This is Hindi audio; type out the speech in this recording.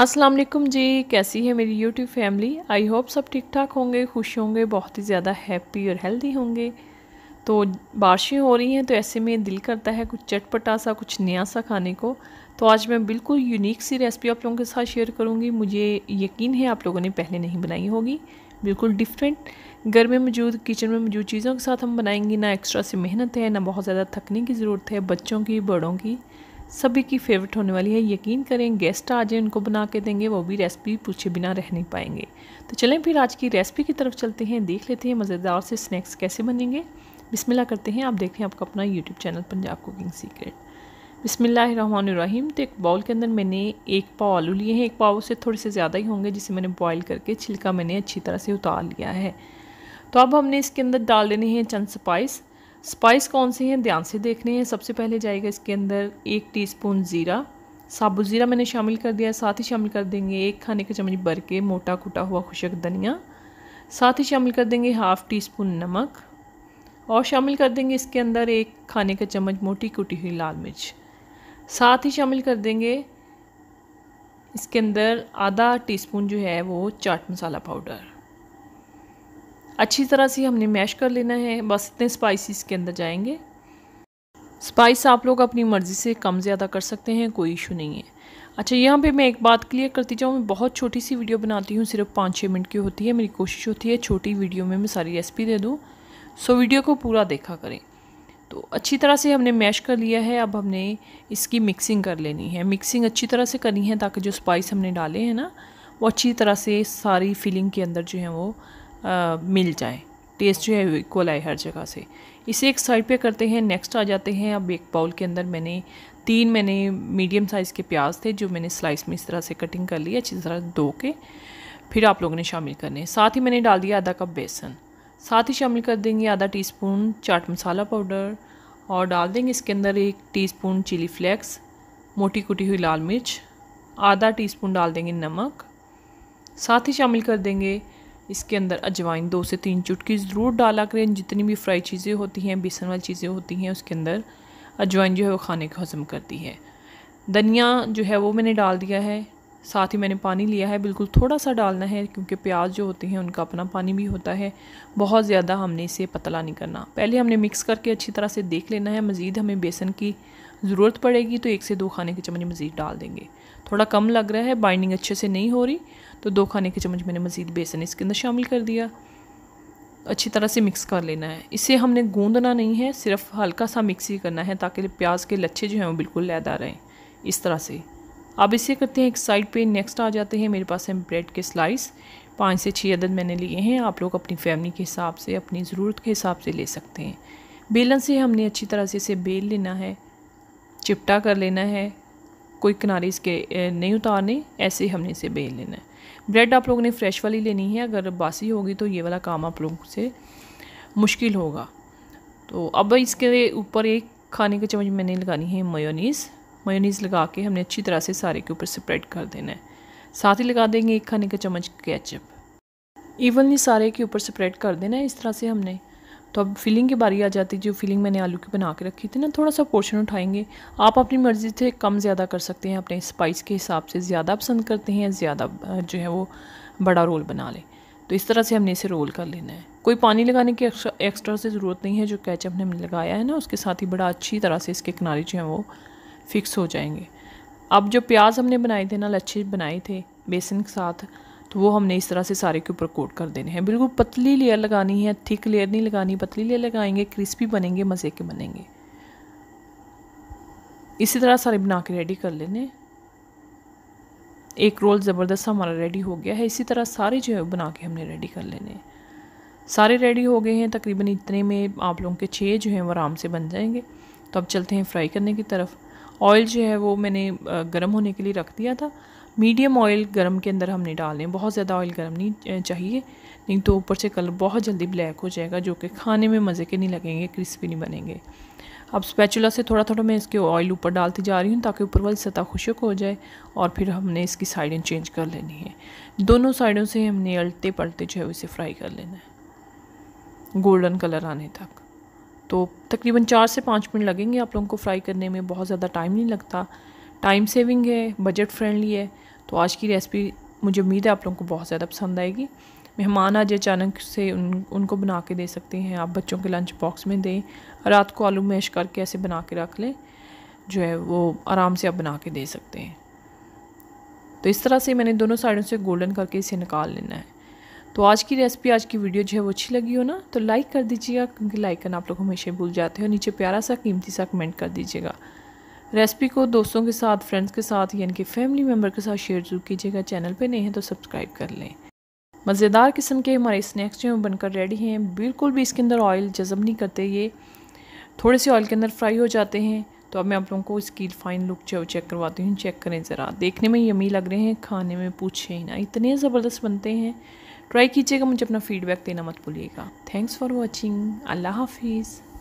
अस्सलाम वालेकुम जी कैसी है मेरी यूट्यूब फैमिली आई होप सब ठीक ठाक होंगे खुश होंगे बहुत ही ज़्यादा हैप्पी और हेल्दी होंगे तो बारिशें हो रही हैं तो ऐसे में दिल करता है कुछ चटपटा सा कुछ नया सा खाने को तो आज मैं बिल्कुल यूनिक सी रेसिपी आप लोगों के साथ शेयर करूँगी मुझे यकीन है आप लोगों ने पहले नहीं बनाई होगी बिल्कुल डिफरेंट घर में मौजूद किचन में मौजूद चीज़ों के साथ हम बनाएंगे ना एक्स्ट्रा से मेहनत है ना बहुत ज़्यादा थकने की ज़रूरत है बच्चों की बड़ों की सभी की फेवरेट होने वाली है यकीन करें गेस्ट आ जाए उनको बना के देंगे वो भी रेसिपी पूछे बिना रह नहीं पाएंगे तो चलें फिर आज की रेसिपी की तरफ चलते हैं देख लेते हैं मज़ेदार से स्नैक्स कैसे बनेंगे बिस्मिल्लाह करते हैं आप देखें आपका अपना YouTube channel Punjab cooking secret बिसमीम तो एक बाउल के अंदर मैंने एक पाव आलू लिए हैं एक पाव से थोड़े से ज़्यादा ही होंगे जिसे मैंने बॉयल करके छिलका मैंने अच्छी तरह से उतार लिया है तो अब हमने इसके अंदर डाल देने हैं चंद स्पाइस स्पाइस कौन से हैं ध्यान से देखने हैं सबसे पहले जाएगा इसके अंदर एक टीस्पून ज़ीरा साबुत ज़ीरा मैंने शामिल कर दिया साथ ही शामिल कर देंगे एक खाने का चम्मच भर के मोटा कुटा हुआ खुशक धनिया साथ ही शामिल कर देंगे हाफ़ टी स्पून नमक और शामिल कर देंगे इसके अंदर एक खाने का चम्मच मोटी कुटी हुई लाल मिर्च साथ ही शामिल कर देंगे इसके अंदर आधा टीस्पून जो है वो चाट मसाला पाउडर अच्छी तरह से हमने मैश कर लेना है बस इतने स्पाइसी के अंदर जाएंगे स्पाइस आप लोग अपनी मर्ज़ी से कम ज़्यादा कर सकते हैं कोई इशू नहीं है अच्छा यहाँ पे मैं एक बात क्लियर करती जाऊँ मैं बहुत छोटी सी वीडियो बनाती हूँ सिर्फ पाँच छः मिनट की होती है मेरी कोशिश होती है छोटी वीडियो में मैं सारी रेसिपी दे दूँ सो वीडियो को पूरा देखा करें तो अच्छी तरह से हमने मैश कर लिया है अब हमने इसकी मिक्सिंग कर लेनी है मिक्सिंग अच्छी तरह से करनी है ताकि जो स्पाइस हमने डाले हैं ना वो अच्छी तरह से सारी फिलिंग के अंदर जो है वो आ, मिल जाए टेस्ट जो है इक्वल आए हर जगह से इसे एक साइड पे करते हैं नेक्स्ट आ जाते हैं अब एक बाउल के अंदर मैंने तीन मैंने मीडियम साइज़ के प्याज थे जो मैंने स्लाइस में इस तरह से कटिंग कर ली अच्छी तरह धो के फिर आप लोगों ने शामिल करने साथ ही मैंने डाल दिया आधा कप बेसन साथ ही शामिल कर देंगे आधा स्पून चाट मसाला पाउडर और डाल देंगे इसके अंदर एक स्पून चिली फ्लेक्स मोटी कुटी हुई लाल मिर्च आधा स्पून डाल देंगे नमक साथ ही शामिल कर देंगे इसके अंदर अजवाइन दो से तीन चुटकी ज़रूर डाला करें जितनी भी फ्राई चीज़ें होती हैं बेसन वाली चीज़ें होती हैं उसके अंदर अजवाइन जो है वो खाने को हज़म करती है धनिया जो है वो मैंने डाल दिया है साथ ही मैंने पानी लिया है बिल्कुल थोड़ा सा डालना है क्योंकि प्याज जो होते हैं उनका अपना पानी भी होता है बहुत ज़्यादा हमने इसे पतला नहीं करना पहले हमने मिक्स करके अच्छी तरह से देख लेना है मज़ीद हमें बेसन की ज़रूरत पड़ेगी तो एक से दो खाने के चम्मच मज़ीद डाल देंगे थोड़ा कम लग रहा है बाइंडिंग अच्छे से नहीं हो रही तो दो खाने के चम्मच मैंने मज़ीद बेसन इसके अंदर शामिल कर दिया अच्छी तरह से मिक्स कर लेना है इसे हमने गूंदना नहीं है सिर्फ हल्का सा मिक्स ही करना है ताकि प्याज के लच्छे जो हैं वो बिल्कुल लैदा रहें इस तरह से अब इसे करते हैं एक साइड पे नेक्स्ट आ जाते हैं मेरे पास है ब्रेड के स्लाइस पाँच से छः अदद मैंने लिए हैं आप लोग अपनी फैमिली के हिसाब से अपनी ज़रूरत के हिसाब से ले सकते हैं बेलन से हमने अच्छी तरह से इसे बेल लेना है चिपटा कर लेना है कोई किनारे इसके नहीं उतारने ऐसे हमने इसे बेल लेना है ब्रेड आप लोगों ने फ्रेश वाली लेनी है अगर बासी होगी तो ये वाला काम आप लोगों से मुश्किल होगा तो अब इसके ऊपर एक खाने का चम्मच मैंने लगानी है मयोनीस मयोनीस लगा के हमने अच्छी तरह से सारे के ऊपर स्प्रेड कर देना है साथ ही लगा देंगे एक खाने का चम्मच केचप इवनली सारे के ऊपर स्प्रेड कर देना है इस तरह से हमने तो अब फिलिंग की बारी आ जाती है जो फिलिंग मैंने आलू की बना के रखी थी ना थोड़ा सा पोर्शन उठाएंगे आप अपनी मर्ज़ी से कम ज़्यादा कर सकते हैं अपने स्पाइस के हिसाब से ज़्यादा पसंद करते हैं ज़्यादा जो है वो बड़ा रोल बना लें तो इस तरह से हमने इसे रोल कर लेना है कोई पानी लगाने की एक्स्ट्रा से ज़रूरत नहीं है जो कैचअप ने लगाया है ना उसके साथ ही बड़ा अच्छी तरह से इसके किनारे जो हैं वो फिक्स हो जाएंगे अब जो प्याज हमने बनाए थे ना लच्छे बनाए थे बेसन के साथ तो वो हमने इस तरह से सारे के ऊपर कोट कर देने हैं बिल्कुल पतली लेयर लगानी है थिक लेयर नहीं लगानी पतली लेयर लगाएंगे क्रिस्पी बनेंगे मज़े के बनेंगे इसी तरह सारे बना के रेडी कर लेने एक रोल ज़बरदस्त हमारा रेडी हो गया है इसी तरह सारे जो है बना के हमने रेडी कर लेने सारे रेडी हो गए हैं तकरीबन इतने में आप लोगों के छः जो हैं वो आराम से बन जाएंगे तो अब चलते हैं फ्राई करने की तरफ ऑयल जो है वो मैंने गर्म होने के लिए रख दिया था मीडियम ऑयल गर्म के अंदर हमने डालें बहुत ज़्यादा ऑयल गर्म नहीं चाहिए नहीं तो ऊपर से कलर बहुत जल्दी ब्लैक हो जाएगा जो कि खाने में मज़े के नहीं लगेंगे क्रिस्पी नहीं बनेंगे अब स्पैचुला से थोड़ा थोड़ा मैं इसके ऑयल ऊपर डालती जा रही हूँ ताकि ऊपर वाली सतह खुशक हो जाए और फिर हमने इसकी साइडें चेंज कर लेनी है दोनों साइडों से हमने अलटे पलटे जो है उसे फ्राई कर लेना है गोल्डन कलर आने तक तो तकरीबन चार से पाँच मिनट लगेंगे आप लोगों को फ्राई करने में बहुत ज़्यादा टाइम नहीं लगता टाइम सेविंग है बजट फ्रेंडली है तो आज की रेसिपी मुझे उम्मीद है आप लोगों को बहुत ज़्यादा पसंद आएगी मेहमान आज अचानक से उन उनको बना के दे सकते हैं आप बच्चों के लंच बॉक्स में दें रात को आलू मैश करके ऐसे बना के रख लें जो है वो आराम से आप बना के दे सकते हैं तो इस तरह से मैंने दोनों साइडों से गोल्डन करके इसे निकाल लेना है तो आज की रेसिपी आज की वीडियो जो है वो अच्छी लगी हो ना तो लाइक कर दीजिएगा क्योंकि लाइक करना आप लोग हमेशा भूल जाते और नीचे प्यारा सा कीमती सा कमेंट कर दीजिएगा रेसिपी को दोस्तों के साथ फ्रेंड्स के साथ यानी कि फैमिली मेम्बर के साथ शेयर जरूर कीजिएगा चैनल पर नहीं है तो सब्सक्राइब कर लें मज़ेदार किस्म के हमारे स्नैक्स जो हैं बनकर रेडी हैं बिल्कुल भी इसके अंदर ऑयल जज़ब नहीं करते ये थोड़े से ऑयल के अंदर फ्राई हो जाते हैं तो अब मैं आप लोगों को इसकी फाइन लुक जो चेक करवाती हूँ चेक करें ज़रा देखने में यमी लग रहे हैं खाने में पूछे ही ना इतने ज़बरदस्त बनते हैं ट्राई कीजिएगा मुझे अपना फीडबैक देना मत भूलिएगा थैंक्स फॉर वॉचिंग अल्लाह हाफिज़